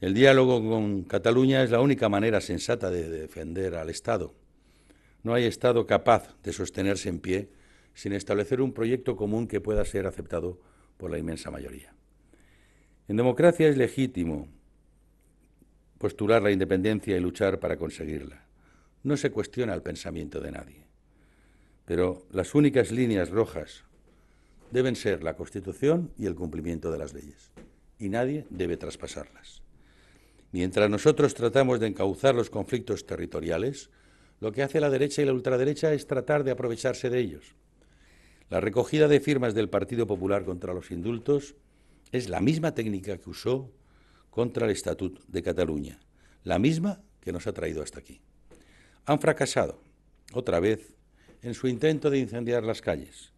El diálogo con Cataluña es la única manera sensata de defender al Estado. No hay Estado capaz de sostenerse en pie sin establecer un proyecto común que pueda ser aceptado por la inmensa mayoría. En democracia es legítimo postular la independencia y luchar para conseguirla. No se cuestiona el pensamiento de nadie. Pero las únicas líneas rojas deben ser la Constitución y el cumplimiento de las leyes, y nadie debe traspasarlas. Mientras nosotros tratamos de encauzar los conflictos territoriales, lo que hace la derecha y la ultraderecha es tratar de aprovecharse de ellos. La recogida de firmas del Partido Popular contra los indultos es la misma técnica que usó contra el Estatuto de Cataluña, la misma que nos ha traído hasta aquí. Han fracasado, otra vez, en su intento de incendiar las calles.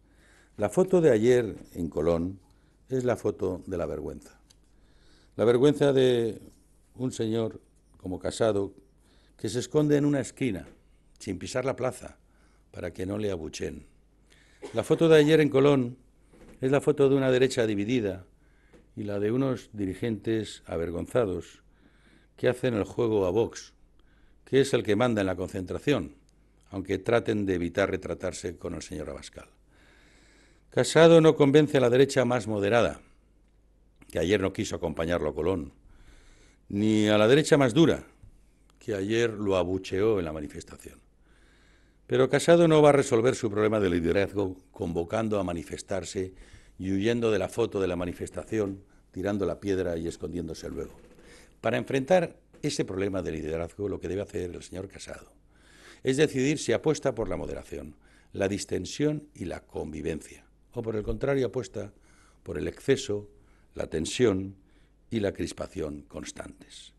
La foto de ayer en Colón es la foto de la vergüenza. La vergüenza de un señor como casado que se esconde en una esquina, sin pisar la plaza, para que no le abuchen. La foto de ayer en Colón es la foto de una derecha dividida y la de unos dirigentes avergonzados que hacen el juego a Vox, que es el que manda en la concentración, aunque traten de evitar retratarse con el señor Abascal. Casado no convence a la derecha más moderada, que ayer no quiso acompañarlo a Colón, ni a la derecha más dura, que ayer lo abucheó en la manifestación. Pero Casado no va a resolver su problema de liderazgo convocando a manifestarse y huyendo de la foto de la manifestación, tirando la piedra y escondiéndose luego. Para enfrentar ese problema de liderazgo, lo que debe hacer el señor Casado es decidir si apuesta por la moderación, la distensión y la convivencia, o por el contrario apuesta por el exceso, la tensión, y la crispación constantes.